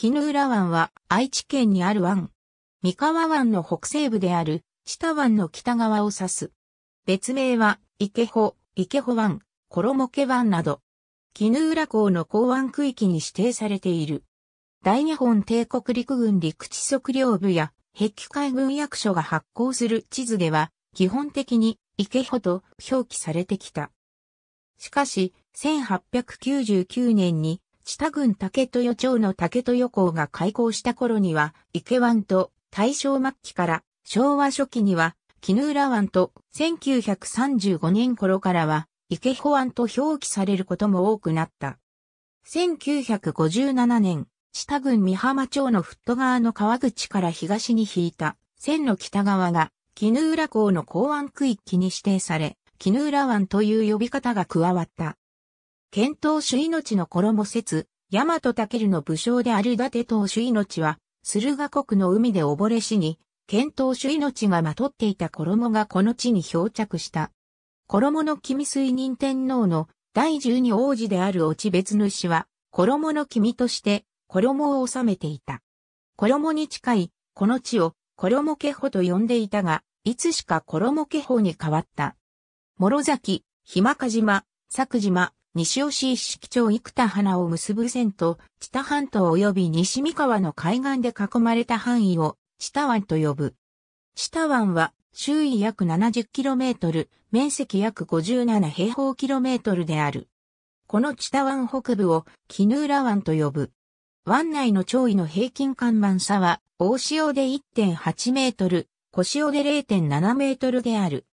絹浦湾は愛知県にある湾。三河湾の北西部である、下湾の北側を指す。別名は、池穂、池穂湾、衣毛湾など。絹浦港の港湾区域に指定されている。大日本帝国陸軍陸地測量部や、壁海軍役所が発行する地図では、基本的に池穂と表記されてきた。しかし、1899年に知多郡竹豊町の竹豊港が開港した頃には、池湾と大正末期から昭和初期には、絹浦湾と1935年頃からは、池保湾と表記されることも多くなった。1957年、知多郡美浜町のフット川の川口から東に引いた線の北側が絹浦港の港湾区域に指定され、絹浦湾という呼び方が加わった。遣唐主命の衣説、大和武の武将である伊達党主命は、駿河国の海で溺れ死に、遣唐主命がまとっていた衣がこの地に漂着した。衣の君水任天皇の第十二王子である落別主は、衣の君として衣を治めていた。衣に近い、この地を衣家穂と呼んでいたが、いつしか衣家穂に変わった。諸崎、日間島、佐久島、西尾市一式町生田花を結ぶ線と、知多半島及び西三河の海岸で囲まれた範囲を、知多湾と呼ぶ。知多湾は、周囲約 70km、面積約57平方キロメートルである。この知多湾北部を、絹浦湾と呼ぶ。湾内の潮位の平均看板差は、大潮で1.8メートル、小潮で0.7メートルである。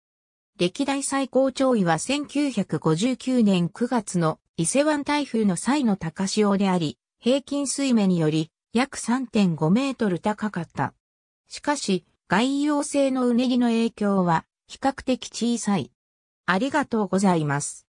歴代最高潮位は1959年9月の伊勢湾台風の際の高潮であり、平均水面により約3.5メートル高かった。しかし、外洋性のうねりの影響は比較的小さい。ありがとうございます。